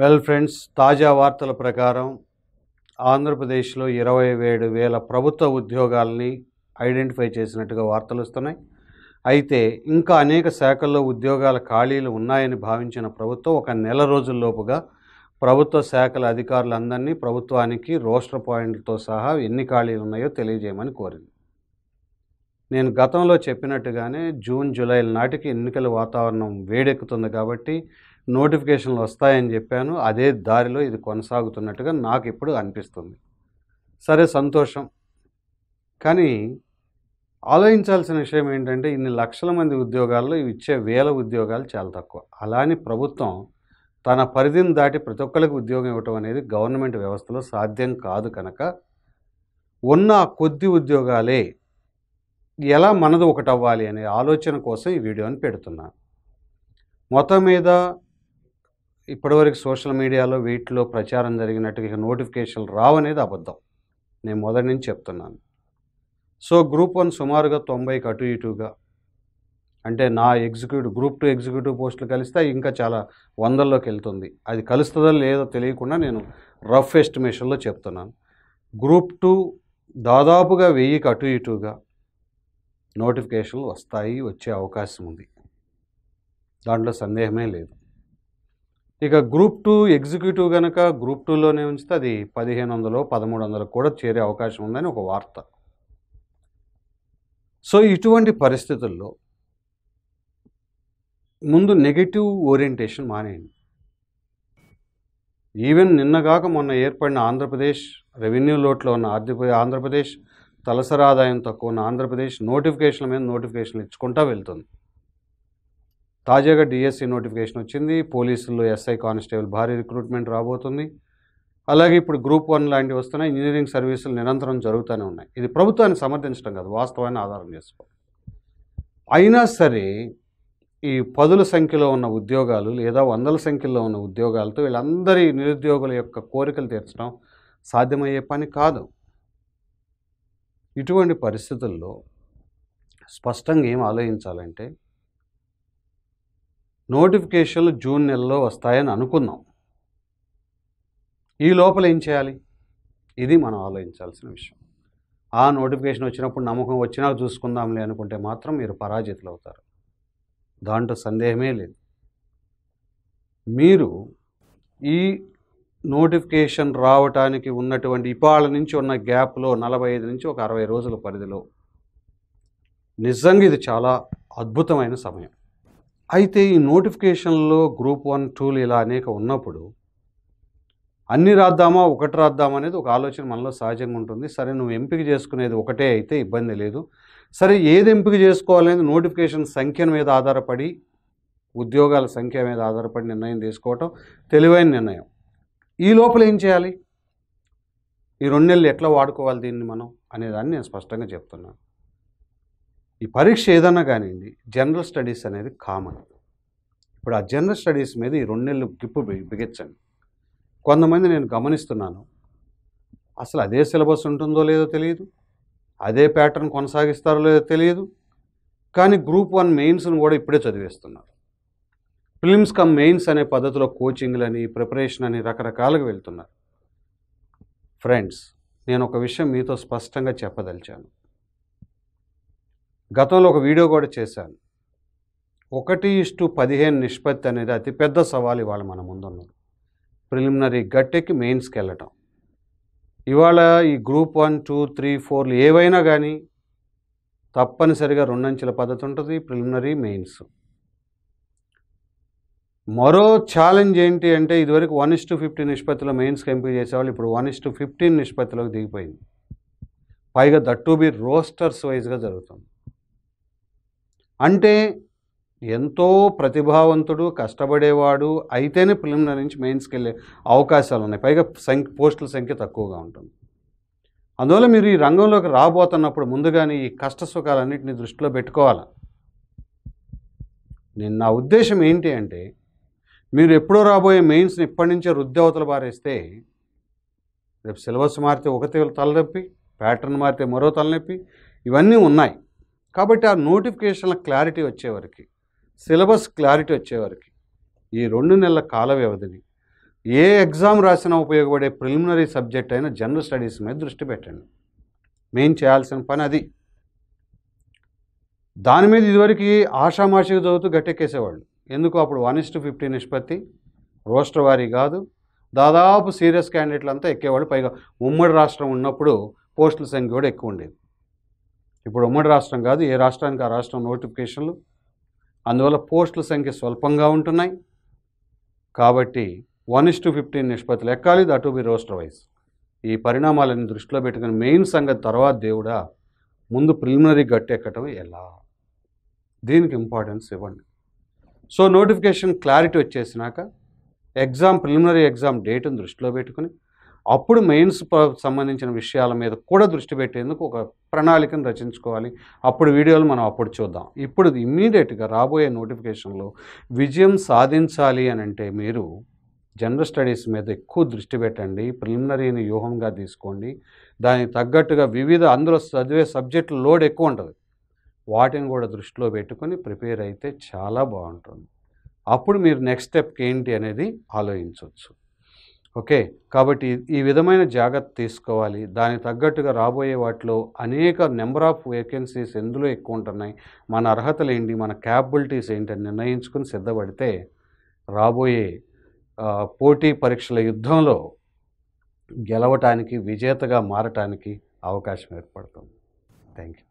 well friends తాజా వార్తల ప్రకారం ఆంధ్రప్రదేశ్లో ఇరవై ఏడు వేల ప్రభుత్వ ఉద్యోగాల్ని ఐడెంటిఫై చేసినట్టుగా వార్తలు వస్తున్నాయి అయితే ఇంకా అనేక శాఖల్లో ఉద్యోగాల ఖాళీలు ఉన్నాయని భావించిన ప్రభుత్వం ఒక నెల రోజుల్లోపుగా ప్రభుత్వ శాఖల అధికారులందరినీ ప్రభుత్వానికి రోస్టర్ పాయింట్లతో సహా ఎన్ని ఖాళీలు ఉన్నాయో తెలియజేయమని కోరింది నేను గతంలో చెప్పినట్టుగానే జూన్ జూలైల నాటికి ఎన్నికల వాతావరణం వేడెక్కుతుంది కాబట్టి నోటిఫికేషన్లు వస్తాయని చెప్పాను అదే దారిలో ఇది కొనసాగుతున్నట్టుగా నాకు ఇప్పుడు అనిపిస్తుంది సరే సంతోషం కానీ ఆలోచించాల్సిన విషయం ఏంటంటే ఇన్ని లక్షల మంది ఉద్యోగాల్లో ఇచ్చే వేల ఉద్యోగాలు చాలా తక్కువ అలానే ప్రభుత్వం తన పరిధిని దాటి ప్రతి ఒక్కరికి ఉద్యోగం ఇవ్వటం అనేది గవర్నమెంట్ వ్యవస్థలో సాధ్యం కాదు కనుక ఉన్న కొద్ది ఉద్యోగాలే ఎలా మనది ఒకటి అవ్వాలి అనే ఆలోచన కోసం ఈ వీడియోని పెడుతున్నాను మొత్తం మీద ఇప్పటివరకు సోషల్ మీడియాలో వీటిలో ప్రచారం జరిగినట్టు ఇక నోటిఫికేషన్లు రావనేది అబద్ధం నేను మొదటి నుంచి చెప్తున్నాను సో గ్రూప్ వన్ సుమారుగా తొంభైకి అటు ఇటుగా అంటే నా ఎగ్జిక్యూటివ్ గ్రూప్ టూ ఎగ్జిక్యూటివ్ పోస్టులు కలిస్తే ఇంకా చాలా వందల్లోకి వెళ్తుంది అది కలుస్తుందో లేదో తెలియకుండా నేను రఫ్ ఎస్టిమేషన్లో చెప్తున్నాను గ్రూప్ టూ దాదాపుగా వెయ్యికి అటు ఇటుగా నోటిఫికేషన్లు వస్తాయి వచ్చే అవకాశం ఉంది దాంట్లో సందేహమే లేదు ఇక గ్రూప్ టూ ఎగ్జిక్యూటివ్ కనుక గ్రూప్ టూలోనే ఉంచితే అది పదిహేను వందలు పదమూడు వందలు కూడా చేరే అవకాశం ఉందని ఒక వార్త సో ఇటువంటి పరిస్థితుల్లో ముందు నెగిటివ్ ఓరియంటేషన్ మానేయండి ఈవెన్ నిన్నగాక మొన్న ఏర్పడిన ఆంధ్రప్రదేశ్ రెవెన్యూ లోట్లో ఉన్న ఆర్థిక ఆంధ్రప్రదేశ్ తలసరి ఆదాయం తక్కువ ఉన్న ఆంధ్రప్రదేశ్ నోటిఫికేషన్ల మీద నోటిఫికేషన్లు ఇచ్చుకుంటా వెళ్తుంది తాజాగా డిఎస్సి నోటిఫికేషన్ వచ్చింది పోలీసుల్లో ఎస్ఐ కానిస్టేబుల్ భారీ రిక్రూట్మెంట్ రాబోతుంది అలాగే ఇప్పుడు గ్రూప్ వన్ లాంటివి వస్తున్నాయి ఇంజనీరింగ్ సర్వీసులు నిరంతరం జరుగుతూనే ఉన్నాయి ఇది ప్రభుత్వాన్ని సమర్థించడం కాదు వాస్తవాన్ని ఆధారం చేసుకోవాలి అయినా సరే ఈ పదుల సంఖ్యలో ఉన్న ఉద్యోగాలు లేదా వందల సంఖ్యలో ఉన్న ఉద్యోగాలతో వీళ్ళందరి నిరుద్యోగుల యొక్క కోరికలు తీర్చడం సాధ్యమయ్యే పని కాదు ఇటువంటి పరిస్థితుల్లో స్పష్టంగా ఏం ఆలోచించాలంటే నోటిఫికేషన్లు జూన్ నెలలో వస్తాయని అనుకుందాం ఈ లోపల ఏం చేయాలి ఇది మనం ఆలోచించాల్సిన విషయం ఆ నోటిఫికేషన్ వచ్చినప్పుడు నమ్మకం వచ్చినా చూసుకుందాంలే అనుకుంటే మాత్రం మీరు పరాజితులు అవుతారు దాంట్లో సందేహమే లేదు మీరు ఈ నోటిఫికేషన్ రావటానికి ఉన్నటువంటి ఇవాళ నుంచి ఉన్న గ్యాప్లో నలభై ఐదు నుంచి ఒక అరవై రోజుల పరిధిలో నిజంగా ఇది చాలా అద్భుతమైన సమయం అయితే ఈ నోటిఫికేషన్లో గ్రూప్ వన్ టూలు ఇలా అనేక ఉన్నప్పుడు అన్నీ రాద్దామా ఒకటి రాద్దామా అనేది ఒక ఆలోచన మనలో సహజంగా ఉంటుంది సరే నువ్వు ఎంపిక చేసుకునేది ఒకటే అయితే ఇబ్బంది లేదు సరే ఏది ఎంపిక చేసుకోవాలనేది నోటిఫికేషన్ సంఖ్య మీద ఆధారపడి ఉద్యోగాల సంఖ్య మీద ఆధారపడి నిర్ణయం తీసుకోవటం తెలివైన నిర్ణయం ఈ లోపల ఏం చేయాలి ఈ రెండు నెలలు ఎట్లా వాడుకోవాలి దీన్ని మనం అనేదాన్ని నేను స్పష్టంగా చెప్తున్నాను ఈ పరీక్ష ఏదన్నా కానివ్వండి జనరల్ స్టడీస్ అనేది కామన్ ఇప్పుడు ఆ జనరల్ స్టడీస్ మీద ఈ రెండు నెలలు గిప్పు బిగించండి కొంతమంది నేను గమనిస్తున్నాను అసలు అదే సిలబస్ ఉంటుందో లేదో తెలియదు అదే ప్యాటర్న్ కొనసాగిస్తారో లేదో తెలియదు కానీ గ్రూప్ వన్ మెయిన్స్ను కూడా ఇప్పుడే చదివేస్తున్నారు ఫిలిమ్స్ కమ్ మెయిన్స్ అనే పద్ధతిలో కోచింగ్లని ప్రిపరేషన్ అని రకరకాలుగా వెళ్తున్నారు ఫ్రెండ్స్ నేను ఒక విషయం మీతో స్పష్టంగా చెప్పదలిచాను గతంలో ఒక వీడియో కూడా చేశాను ఒకటి ఇష్టు పదిహేను నిష్పత్తి అనేది అతిపెద్ద సవాల్ ఇవాళ మన ముందున్నది ప్రిలిమినరీ గట్టెకి మెయిన్స్కి వెళ్ళటం ఇవాళ ఈ గ్రూప్ వన్ టూ త్రీ ఫోర్లు ఏవైనా కానీ తప్పనిసరిగా రెండంచెల పద్ధతి ఉంటుంది ప్రిలిమినరీ మెయిన్స్ మరో ఛాలెంజ్ ఏంటి అంటే ఇదివరకు వన్ ఇస్ టు ఫిఫ్టీన్ నిష్పత్తిలో మెయిన్స్కి ఎంపిక చేసేవాళ్ళు ఇప్పుడు వన్ ఇస్ టు ఫిఫ్టీన్ నిష్పత్తిలోకి దిగిపోయింది పైగా దట్ టు బి రోస్టర్స్ వైజ్గా జరుగుతుంది అంటే ఎంతో ప్రతిభావంతుడు కష్టపడేవాడు అయితేనే ప్రిలిమినరీ నుంచి మెయిన్స్కి వెళ్ళే అవకాశాలు ఉన్నాయి పైగా సంఖ్య పోస్టుల సంఖ్య తక్కువగా ఉంటుంది అందువల్ల మీరు ఈ రంగంలోకి రాబోతున్నప్పుడు ముందుగానే ఈ కష్ట సుఖాలన్నింటినీ దృష్టిలో పెట్టుకోవాలి నేను నా ఉద్దేశం ఏంటి అంటే మీరు ఎప్పుడో రాబోయే మెయిన్స్ని ఇప్పటి నుంచే వృద్ధావతలు బారేస్తే రేపు సిలబస్ మారితే ఒక తలనొప్పి ప్యాటర్న్ మారితే మరో తలనొప్పి ఇవన్నీ ఉన్నాయి కాబట్టి ఆ నోటిఫికేషన్ల క్లారిటీ వచ్చేవరకు సిలబస్ క్లారిటీ వచ్చేవరకు ఈ రెండు నెలల కాల వ్యవధిని ఏ ఎగ్జామ్ రాసినా ఉపయోగపడే ప్రిలిమినరీ సబ్జెక్ట్ అయిన జనరల్ స్టడీస్ మీద దృష్టి పెట్టండి మెయిన్ చేయాల్సిన పని అది దాని మీద ఇదివరకు ఆషామాషిగా చదువుతూ గట్టెక్కేసేవాళ్ళు ఎందుకు అప్పుడు వన్ ఇస్ ఫిఫ్టీ నిష్పత్తి రోస్టర్ వారి కాదు దాదాపు సీరియస్ క్యాండిడేట్లు అంతా ఎక్కేవాళ్ళు పైగా ఉమ్మడి రాష్ట్రం ఉన్నప్పుడు పోస్టుల సంఖ్య కూడా ఎక్కువ ఉండేది ఇప్పుడు ఉమ్మడి రాష్ట్రం కాదు ఏ రాష్ట్రానికి ఆ రాష్ట్రం నోటిఫికేషన్లు అందువల్ల పోస్టుల సంఖ్య స్వల్పంగా ఉంటున్నాయి కాబట్టి వన్ ఇస్ టు ఫిఫ్టీన్ నిష్పత్తులు ఎక్కాలి that to be roster wise ఈ పరిణామాలన్నీ దృష్టిలో పెట్టుకుని మెయిన్ సంగతి తర్వాత దేవుడా ముందు ప్రిలిమినరీ గట్టెక్కటం ఎలా దీనికి ఇంపార్టెన్స్ ఇవ్వండి సో నోటిఫికేషన్ క్లారిటీ వచ్చేసినాక ఎగ్జామ్ ప్రిలిమినరీ ఎగ్జామ్ డేట్ని దృష్టిలో పెట్టుకుని అప్పుడు మెయిన్స్ సంబంధించిన విషయాల మీద కూడా దృష్టి పెట్టేందుకు ఒక ప్రణాళికను రచించుకోవాలి అప్పుడు వీడియోలు మనం అప్పుడు చూద్దాం ఇప్పుడు ఇమ్మీడియట్గా రాబోయే నోటిఫికేషన్లో విజయం సాధించాలి అని అంటే మీరు జనరల్ స్టడీస్ మీద ఎక్కువ దృష్టి పెట్టండి ప్రిలిమినరీని వ్యూహంగా తీసుకోండి దానికి తగ్గట్టుగా వివిధ అందులో చదివే సబ్జెక్టులు లోడ్ ఎక్కువ ఉంటుంది వాటిని కూడా దృష్టిలో పెట్టుకొని ప్రిపేర్ అయితే చాలా బాగుంటుంది అప్పుడు మీరు నెక్స్ట్ స్టెప్కి ఏంటి అనేది ఆలోచించవచ్చు ఓకే కాబట్టి ఈ విధమైన జాగ్రత్త తీసుకోవాలి దానికి తగ్గట్టుగా రాబోయే వాటిలో అనేక నెంబర్ ఆఫ్ వేకెన్సీస్ ఎందులో ఎక్కువ ఉంటున్నాయి మన అర్హతలు ఏంటి మన క్యాపబిలిటీస్ ఏంటని నిర్ణయించుకుని సిద్ధపడితే రాబోయే పోటీ పరీక్షల యుద్ధంలో గెలవటానికి విజేతగా మారటానికి అవకాశం ఏర్పడుతుంది థ్యాంక్ యూ